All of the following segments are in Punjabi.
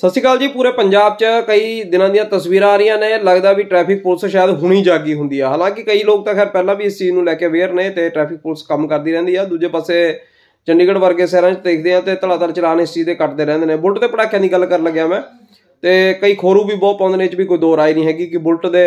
ਸਤਿ ਸ਼੍ਰੀ ਅਕਾਲ ਜੀ ਪੂਰੇ ਪੰਜਾਬ 'ਚ ਕਈ ਦਿਨਾਂ ਦੀਆਂ ਤਸਵੀਰਾਂ ਆ ਰਹੀਆਂ ਨੇ ਲੱਗਦਾ ਵੀ ਟ੍ਰੈਫਿਕ ਪੁਲਿਸ ਸ਼ਾਇਦ ਹੁਣੀ ਜਾਗੀ ਹੁੰਦੀ ਆ ਹਾਲਾਂਕਿ ਕਈ ਲੋਕ ਤਾਂ ਖੈਰ ਪਹਿਲਾਂ ਵੀ ਇਸ ਚੀਜ਼ ਨੂੰ ਲੈ ਕੇ ਅਵੇਅਰ ਨੇ ਤੇ ਟ੍ਰੈਫਿਕ ਪੁਲਿਸ ਕੰਮ ਕਰਦੀ ਰਹਿੰਦੀ ਆ ਦੂਜੇ ਪਾਸੇ ਚੰਡੀਗੜ੍ਹ ਵਰਗੇ ਸ਼ਹਿਰਾਂ 'ਚ ਦੇਖਦੇ ਆ ਤੇ ਧੜਾਧੜ ਚਲਾਨ ਇਸ ਚੀਜ਼ ਦੇ ਕੱਟਦੇ ਰਹਿੰਦੇ ਨੇ ਬੁੱਟ ਤੇ ਪੜਾਕਿਆਂ ਦੀ ਗੱਲ ਕਰਨ ਲੱਗਿਆ ਮੈਂ ਤੇ ਕਈ ਖੋਰੂ ਵੀ ਬਹੁਤ ਪਾਉਂਦੇ ਨੇ ਇਹ ਚ ਵੀ ਕੋਈ ਦੋ ਰਾਏ ਨਹੀਂ ਹੈਗੀ ਕਿ ਬੁਲਟ ਦੇ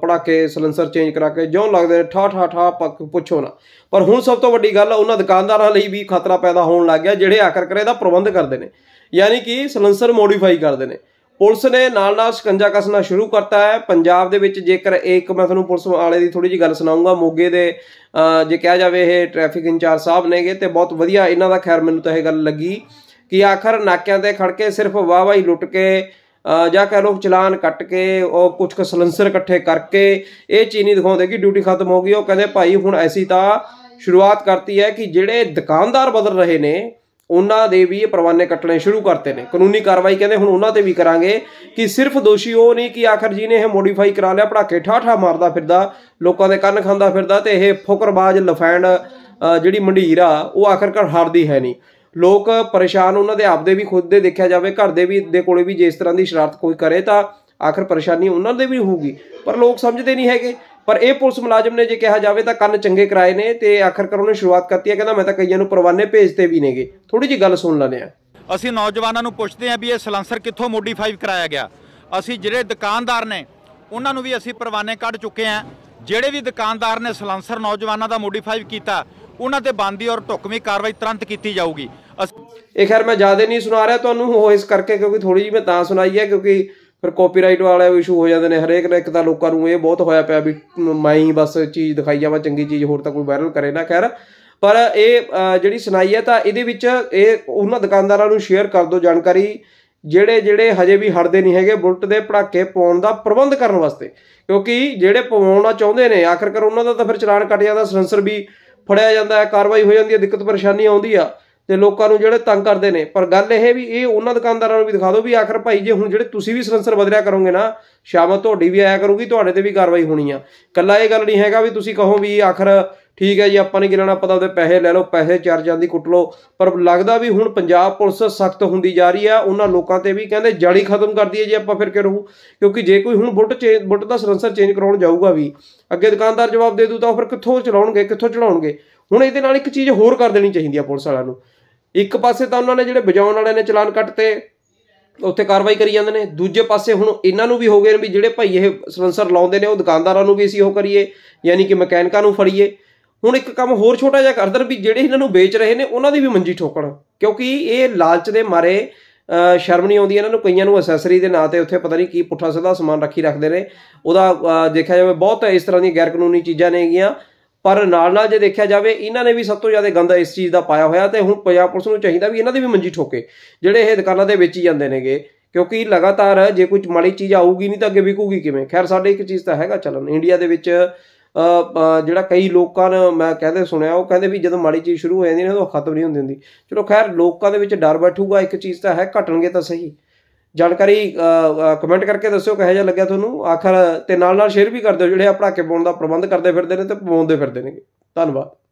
ਪੜਾਕੇ ਸਲੈਂਸਰ ਚੇਂਜ ਕਰਾ ਕੇ ਜਿਉਂ ਲੱਗਦੇ ਨੇ ਠਾ ਠਾ ਠਾ ਪੁੱਛੋ ਨਾ ਪਰ ਹੁਣ ਸਭ ਤੋਂ ਵੱਡੀ ਗੱਲ ਉਹਨਾਂ ਦੁਕਾਨਦਾਰਾਂ ਲਈ ਵੀ ਖਤਰਾ ਪੈਦਾ ਹੋਣ ਲੱਗ ਗਿਆ ਜਿਹੜੇ ਆਖਰ ਕਰੇ ਦਾ ਪ੍ਰਬੰਧ ਕਰਦੇ ਨੇ ਯਾਨੀ ਕਿ ਸਲੈਂਸਰ ਮੋਡੀਫਾਈ ਕਰਦੇ ਨੇ ਪੁਲਿਸ ਨੇ ਨਾਲ ਨਾਲ ਸ਼ਿਕੰਜਾ ਕੱਸਣਾ ਸ਼ੁਰੂ ਕਰਤਾ ਹੈ ਪੰਜਾਬ ਦੇ ਵਿੱਚ ਜੇਕਰ ਇੱਕ ਮੈਂ ਤੁਹਾਨੂੰ ਪੁਲਿਸ ਵਾਲੇ ਦੀ ਥੋੜੀ ਜੀ ਗੱਲ ਸੁਣਾਉਂਗਾ ਮੋਗੇ ਦੇ ਜੇ ਕਿਹਾ ਜਾਵੇ ਇਹ ਟ੍ਰੈਫਿਕ ਇੰਚਾਰਜ ਸਾਹਿਬ ਨੇਗੇ ਤੇ ਬਹੁਤ ਵਧੀਆ ਇਹਨਾਂ ਦਾ ਖੈਰ ਮੈਨੂੰ ਤਾਂ ਇਹ ਗੱਲ ਲੱਗੀ ਕਿ ਆਖਰ ਨਾਕਿਆਂ ਤੇ ਖੜ ਕੇ ਸਿਰਫ ਵਾਹ ਹੀ ਲੁੱਟ ਕੇ ਜਾਂ ਕਹ ਲੋ ਚਲਾਨ ਕੱਟ ਕੇ ਉਹ ਕੁਝ ਕੁ ਸਲੈਂਸਰ ਇਕੱਠੇ ਕਰਕੇ ਇਹ ਚੀਨੀ ਦਿਖਾਉਂਦੇ ਕਿ ਡਿਊਟੀ ਖਤਮ ਹੋ ਗਈ ਉਹ ਕਹਿੰਦੇ ਭਾਈ ਹੁਣ ਐਸੀ ਤਾਂ ਸ਼ੁਰੂਆਤ ਕਰਤੀ ਹੈ ਕਿ ਜਿਹੜੇ ਦੁਕਾਨਦਾਰ ਬਦਲ ਰਹੇ ਨੇ ਉਹਨਾਂ ਦੇ ਵੀ ਇਹ ਪਰਵਾਨੇ ਕੱਟਣੇ ਸ਼ੁਰੂ ਕਰਤੇ ਨੇ ਕਾਨੂੰਨੀ ਕਾਰਵਾਈ ਕਹਿੰਦੇ ਹੁਣ ਉਹਨਾਂ ਤੇ ਵੀ ਕਰਾਂਗੇ ਕਿ ਸਿਰਫ ਦੋਸ਼ੀ ਉਹ ਨਹੀਂ ਕਿ ਆਖਰ ਜੀ ਨੇ ਇਹ ਮੋਡੀਫਾਈ ਕਰਾ ਲਿਆ ਪੜਾਕੇ ਠਾਠਾ ਮਾਰਦਾ ਫਿਰਦਾ ਲੋਕਾਂ ਦੇ ਕੰਨ ਖਾਂਦਾ ਫਿਰਦਾ ਤੇ ਇਹ ਫੁਕਰਬਾਜ਼ ਲਫੈਂਡ ਜਿਹੜੀ ਮੰਡੀਰ ਆ ਉਹ ਆਖਰਕਾਰ ਹਾਰਦੀ ਹੈ ਨਹੀਂ ਲੋਕ ਪਰੇਸ਼ਾਨ ਉਹਨਾਂ ਦੇ ਆਪਦੇ ਵੀ ਖੁਦ ਦੇ ਦੇਖਿਆ ਜਾਵੇ ਘਰ ਦੇ ਵੀ ਦੇ ਕੋਲੇ ਵੀ ਜੇ ਇਸ ਤਰ੍ਹਾਂ ਦੀ ਸ਼ਰਾਰਤ ਕੋਈ ਕਰੇ ਤਾਂ ਆਖਰ ਪਰੇਸ਼ਾਨੀ ਉਹਨਾਂ ਦੇ ਵੀ ਹੋਊਗੀ ਪਰ ਲੋਕ ਸਮਝਦੇ ਨਹੀਂ ਹੈਗੇ ਪਰ ਇਹ ਪੁਲਿਸ ਮੁਲਾਜ਼ਮ ਨੇ ਜੇ ਕਿਹਾ ਜਾਵੇ ਤਾਂ ਕੰਨ ਚੰਗੇ ਕਰਾਏ ਨੇ ਤੇ ਕਰ ਉਹਨੇ ਸ਼ੁਰੂਆਤ ਕਰਤੀ ਹੈ ਕਹਿੰਦਾ ਮੈਂ ਤਾਂ ਕਈਆਂ ਨੂੰ ਪਰਵਾਨੇ ਭੇਜਦੇ ਵੀ ਨੇਗੇ ਥੋੜੀ ਜੀ ਗੱਲ ਸੁਣ ਲੈਣੇ ਆ ਅਸੀਂ ਨੌਜਵਾਨਾਂ ਨੂੰ ਪੁੱਛਦੇ ਆ ਵੀ ਇਹ ਸਲੈਂਸਰ ਕਿੱਥੋਂ ਮੋਡੀਫਾਈ ਕਰਾਇਆ ਗਿਆ ਅਸੀਂ ਜਿਹੜੇ ਦੁਕਾਨਦਾਰ ਨੇ ਉਹਨਾਂ ਨੂੰ ਵੀ ਅਸੀਂ ਪਰਵਾਨੇ ਕੱਢ ਚੁੱਕੇ ਆ ਜਿਹੜੇ ਵੀ ਦੁਕਾਨਦਾਰ ਨੇ ਸਲੈਂਸਰ ਨੌਜਵਾਨਾਂ ਦਾ ਮੋਡੀਫਾਈ ਕੀਤਾ ਉਹਨਾਂ ਤੇ ਬੰਦੀ ਔਰ ਢੁਕਵੀਂ ਕਾਰਵਾਈ ਤੁਰੰਤ ਕੀਤੀ ਜਾਊਗੀ ਇਹ ਖੈਰ ਮੈਂ ਜ਼ਿਆਦਾ ਨਹੀਂ ਸੁਣਾ ਰਿਹਾ ਤੁਹਾਨੂੰ ਹੋ ਇਸ ਕਰਕੇ ਕਿਉਂਕਿ ਥੋੜੀ ਜਿਹੀ ਮੈਂ ਤਾਂ ਸੁਣਾਈ ਹੈ ਕਿਉਂਕਿ ਫਿਰ ਕਾਪੀਰਾਈਟ ਵਾਲਾ ਇਸ਼ੂ ਹੋ ਜਾਂਦੇ ਨੇ ਹਰੇਕ ਨੇ ਇੱਕ ਤਾਂ ਲੋਕਾਂ ਨੂੰ ਇਹ ਬਹੁਤ ਹੋਇਆ ਪਿਆ ਵੀ ਮੈਂ ਹੀ ਬਸ ਚੀਜ਼ ਦਿਖਾਈ ਜਾਵਾਂ ਚੰਗੀ ਚੀਜ਼ ਹੋਰ ਤਾਂ ਕੋਈ ਵਾਇਰਲ ਕਰੇ ਨਾ ਖੈਰ ਪਰ ਇਹ ਜਿਹੜੀ ਸੁਣਾਈ ਹੈ ਤਾਂ ਇਹਦੇ ਵਿੱਚ ਇਹ ਉਹਨਾਂ ਦੁਕਾਨਦਾਰਾਂ ਨੂੰ ਸ਼ੇਅਰ ਕਰ ਦਿਓ ਜਾਣਕਾਰੀ ਜਿਹੜੇ ਜਿਹੜੇ ਹਜੇ ਵੀ ਹਟਦੇ ਨਹੀਂ ਹੈਗੇ ਬੁਲਟ ਦੇ ਪੜਾਕੇ ਪਾਉਣ ਦਾ ਪ੍ਰਬੰਧ ਕਰਨ ਵਾਸਤੇ ਕਿਉਂਕਿ ਜਿਹੜੇ ਪਵਾਉਣਾ ਚਾਹੁੰਦੇ ਨੇ ਆਖਰਕਾਰ ਉਹਨਾਂ ਦਾ ਤਾਂ ਫਿਰ ਚਲਾਨ ਕੱਟ ਜਾਂਦਾ ਸੈਂਸਰ ਵੀ ਫੜਿਆ ਜਾਂਦਾ ਹੈ ਕਾਰਵਾਈ ਹੋ ਜਾਂਦੀ ਹੈ ਦਿੱਕਤ ਪਰੇਸ਼ਾਨੀ ਆਉਂਦੀ ਆ ਤੇ ਲੋਕਾਂ ਨੂੰ ਜਿਹੜੇ ਤੰਗ ਕਰਦੇ ਨੇ ਪਰ ਗੱਲ ਇਹ ਵੀ ਇਹ ਉਹਨਾਂ ਦੁਕਾਨਦਾਰਾਂ ਨੂੰ ਵੀ ਦਿਖਾ ਦਿਓ ਵੀ ਆਖਰ ਭਾਈ ਜੇ ਹੁਣ ਜਿਹੜੇ ਤੁਸੀਂ ਵੀ ਸਲੰਸਰ ਬਦਲਿਆ ਕਰੋਗੇ ਨਾ ਸ਼ਾਮਾ ਤੁਹਾਡੀ ਵੀ ਆਇਆ ਕਰੂਗੀ ਤੁਹਾਡੇ ਤੇ ਵੀ ਕਾਰਵਾਈ ਹੋਣੀ ਆ ਕੱਲਾ ਇਹ ਗੱਲ ਨਹੀਂ ਹੈਗਾ ਵੀ ਤੁਸੀਂ ਕਹੋ ਵੀ ਆਖਰ ਠੀਕ ਹੈ ਜੀ ਆਪਾਂ ਨੇ ਗਿਰਣਾ ਪਤਾ ਉਹਦੇ ਪੈਸੇ ਲੈ ਲਓ ਪੈਸੇ ਚਾਰ ਜਾਂਦੀ ਕੁੱਟ ਲਓ ਪਰ ਲੱਗਦਾ ਵੀ ਹੁਣ ਪੰਜਾਬ ਪੁਲਿਸ ਸਖਤ ਹੁੰਦੀ ਜਾ ਰਹੀ ਆ ਉਹਨਾਂ ਲੋਕਾਂ ਤੇ ਵੀ ਕਹਿੰਦੇ ਜੜੀ ਖਤਮ ਕਰਦੀ ਹੈ ਜੇ ਆਪਾਂ ਫਿਰ ਕਿਹੜੂ ਕਿਉਂਕਿ ਜੇ ਕੋਈ ਹੁਣ ਬੁੱਟ ਚੇਂਜ ਬੁੱਟ ਦਾ ਸਰੈਂਸਰ ਚੇਂਜ ਕਰਾਉਣ ਜਾਊਗਾ ਵੀ ਅੱਗੇ ਦੁਕਾਨਦਾਰ ਜਵਾਬ ਦੇ ਦੂ ਤਾਂ ਫਿਰ ਕਿੱਥੋਂ ਚਲਾਉਣਗੇ ਕਿੱਥੋਂ ਚੜਾਉਣਗੇ ਹੁਣ ਇਹਦੇ ਨਾਲ ਇੱਕ ਚੀਜ਼ ਹੋਰ ਕਰ ਦੇਣੀ ਚਾਹੀਦੀ ਆ ਪੁਲਿਸ ਵਾਲਿਆਂ ਨੂੰ ਇੱਕ ਪਾਸੇ ਤਾਂ ਉਹਨਾਂ ਨੇ ਜਿਹੜੇ ਵਜਾਉਣ ਵਾਲਿਆਂ ਨੇ ਚਲਾਨ ਕੱਟਤੇ ਉੱਥੇ ਕਾਰਵਾਈ ਕਰੀ ਜਾਂਦੇ ਨੇ ਦੂਜੇ ਪਾਸੇ ਹੁਣ ਇਹਨਾਂ ਨੂੰ ਵੀ ਹੋ ਗਏ ਨੇ ਵੀ ਜਿਹੜੇ ਭਾਈ ਇਹ ਸਲੈਂਸਰ ਲਾਉਂਦੇ ਨੇ ਉਹ ਦੁਕਾਨਦਾਰਾਂ ਨੂੰ ਵੀ ਅਸੀਂ ਉਹ ਕਰੀਏ ਯਾਨੀ ਕਿ ਮਕੈਨਿਕਾਂ ਨੂੰ ਫੜੀਏ ਹੁਣ ਇੱਕ ਕੰਮ ਹੋਰ ਛੋਟਾ ਜਿਹਾ ਕਰਦਰ ਵੀ ਜਿਹੜੇ ਇਹਨਾਂ ਨੂੰ ਵੇਚ ਰਹੇ ਨੇ ਉਹਨਾਂ ਦੀ ਵੀ ਮੰਜੀ ਠੋਕਣ ਕਿਉਂਕਿ ਇਹ ਲਾਲਚ ਦੇ ਮਾਰੇ ਸ਼ਰਮ ਨਹੀਂ ਆਉਂਦੀ ਇਹਨਾਂ ਨੂੰ ਕਈਆਂ ਨੂੰ ਐਸੈਸਰੀ ਦੇ ਨਾਂ ਤੇ ਉੱਥੇ ਪਤਾ ਨਹੀਂ ਕੀ ਪੁੱਠਾ ਸਿੱਧਾ ਸਮਾਨ ਰੱਖੀ ਰੱਖਦੇ ਨੇ ਉਹਦਾ ਦੇਖਿਆ ਜਾਵੇ ਬਹੁਤ ਇਸ ਤਰ੍ਹਾਂ ਦੀਆਂ ਗੈਰ ਕਾਨੂੰਨੀ ਚੀਜ਼ਾਂ ਨੇਗੀਆਂ ਪਰ ਨਾਲ ਨਾਲ ਜੇ ਦੇਖਿਆ ਜਾਵੇ ਇਹਨਾਂ ਨੇ ਵੀ ਸਭ ਤੋਂ ਜ਼ਿਆਦਾ ਗੰਦਾ ਇਸ ਚੀਜ਼ ਦਾ ਪਾਇਆ ਹੋਇਆ ਤੇ ਹੁਣ ਪੰਜਾਬ ਪੁਲਿਸ ਨੂੰ ਚਾਹੀਦਾ ਵੀ ਇਹਨਾਂ ਦੀ ਵੀ ਮੰਜੀ ਠੋਕੇ ਜਿਹੜੇ ਇਹ ਦੁਕਾਨਾਂ ਵਿੱਚ ਵੇਚੀ ਜਾਂਦੇ ਨੇਗੇ ਕਿਉਂਕਿ ਲਗਾਤਾਰ ਜੇ ਕੋਈ ਮਾੜੀ ਚੀਜ਼ ਆਊਗੀ ਨਹੀਂ ਤਾਂ ਅੱਗੇ ਵਿਕੂਗੀ ਕਿਵੇਂ ਖੈਰ ਸਾਡੇ ਇੱਕ ਚੀਜ਼ ਤਾਂ ਹੈਗਾ ਚੱਲਣ ਇੰਡੀਆ ਦੇ ਵਿੱਚ ਜਿਹੜਾ ਕਈ ਲੋਕਾਂ ਨੇ ਮੈਂ ਕਹਿੰਦੇ ਸੁਣਿਆ ਉਹ ਕਹਿੰਦੇ ਵੀ ਜਦੋਂ ਮਾੜੀ ਚੀਜ਼ ਸ਼ੁਰੂ ਹੋ ਜਾਂਦੀ ਨਾ ਉਹ ਖਤਮ ਨਹੀਂ ਹੁੰਦੀ ਹੁੰਦੀ ਚਲੋ ਖੈਰ ਲੋਕਾਂ ਦੇ ਵਿੱਚ ਡਰ ਬੈਠੂਗਾ ਇੱਕ ਚੀਜ਼ ਤਾਂ ਹੈ ਘਟਣਗੇ ਤਾਂ ਸਹੀ ਜਾਣਕਾਰੀ ਕਮੈਂਟ ਕਰਕੇ ਦੱਸਿਓ ਕਿਹੋ ਜਿਹਾ ਲੱਗਿਆ ਤੁਹਾਨੂੰ ਆਖਰ ਤੇ ਨਾਲ ਨਾਲ ਸ਼ੇਅਰ ਵੀ ਕਰ ਦਿਓ ਜਿਹੜੇ ਆਪਣਾ ਪੜਾਕੇ ਪਾਉਣ ਦਾ ਪ੍ਰਬੰਧ ਕਰਦੇ ਫਿਰਦੇ ਨੇ ਤੇ ਪਵਾਉਂਦੇ ਫਿਰਦੇ ਨੇ ਧੰਨਵਾਦ